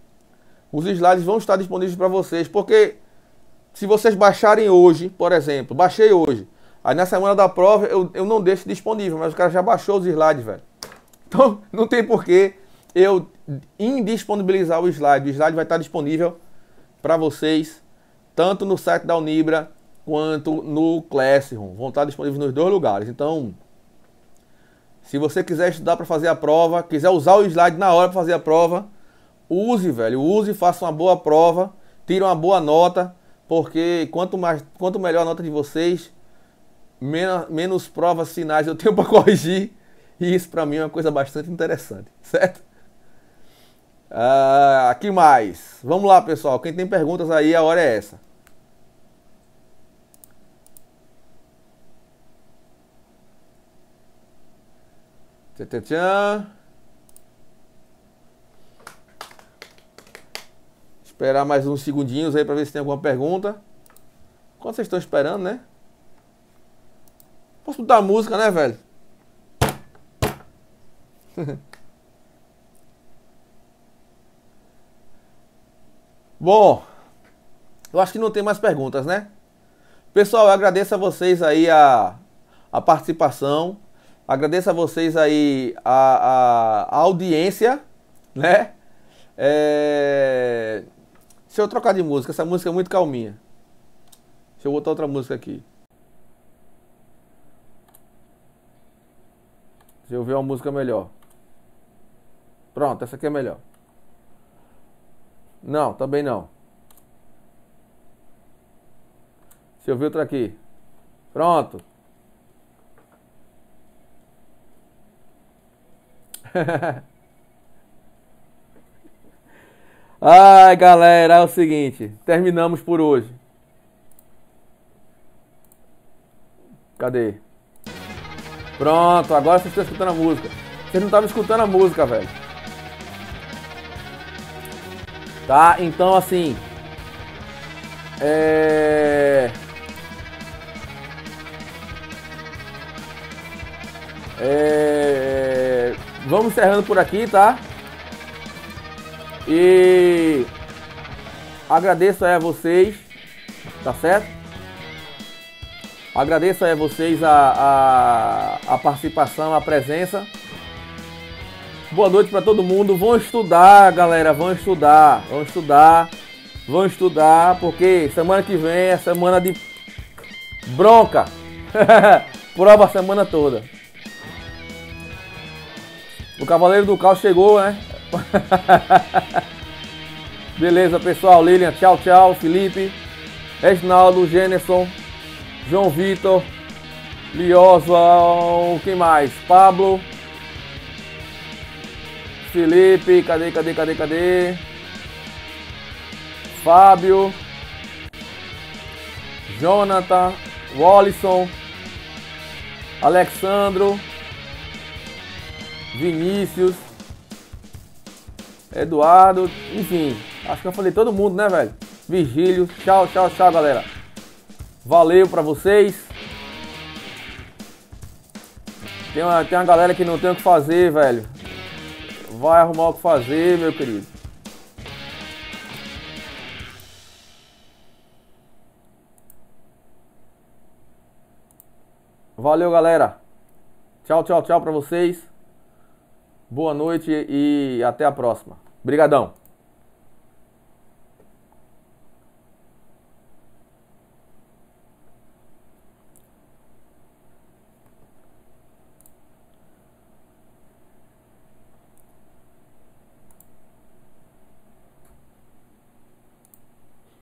Os slides vão estar disponíveis para vocês. Porque se vocês baixarem hoje, por exemplo, baixei hoje. Aí na semana da prova eu, eu não deixo disponível, mas o cara já baixou os slides, velho. Então *laughs* não tem porquê eu indisponibilizar o slide. O slide vai estar disponível para vocês tanto no site da Unibra quanto no Classroom. Vão estar disponíveis nos dois lugares. Então, se você quiser estudar para fazer a prova, quiser usar o slide na hora para fazer a prova, use, velho. Use, faça uma boa prova, tire uma boa nota, porque quanto, mais, quanto melhor a nota de vocês, menos, menos provas, sinais eu tenho *laughs* para corrigir. E isso para mim é uma coisa bastante interessante, certo? Ah, mais? Vamos lá, pessoal. Quem tem perguntas aí, a hora é essa. tchan. Esperar mais uns segundinhos aí para ver se tem alguma pergunta. Quando vocês estão esperando, né? Posso a música, né, velho? *laughs* Bom, eu acho que não tem mais perguntas, né? Pessoal, eu agradeço a vocês aí a, a participação. Agradeço a vocês aí a, a, a audiência, né? É... Deixa eu trocar de música. Essa música é muito calminha. Deixa eu botar outra música aqui. Deixa eu ver uma música melhor. Pronto, essa aqui é melhor. Não, também não. Deixa eu ver outra aqui. Pronto. *laughs* Ai, galera, é o seguinte. Terminamos por hoje. Cadê? Pronto, agora você está escutando a música. você não estava escutando a música, velho. Tá? Então, assim. É. É... Vamos encerrando por aqui, tá? E agradeço a vocês, tá certo? Agradeço a vocês a, a, a participação, a presença. Boa noite para todo mundo. Vão estudar, galera. Vão estudar. Vão estudar. Vão estudar, porque semana que vem é semana de bronca. *laughs* Prova a semana toda. O Cavaleiro do Caos chegou, né? *laughs* Beleza, pessoal. Lilian, tchau, tchau. Felipe, Reginaldo, Gênerson. João Vitor, Liosval, quem mais? Pablo, Felipe, cadê, cadê, cadê, cadê? Fábio, Jonathan, Wallison, Alexandro, Vinícius, Eduardo, enfim, acho que eu falei todo mundo, né, velho? Virgílio, tchau, tchau, tchau, galera. Valeu pra vocês. Tem uma, tem uma galera que não tem o que fazer, velho. Vai arrumar o que fazer, meu querido. Valeu, galera. Tchau, tchau, tchau pra vocês. Boa noite e até a próxima. Obrigadão.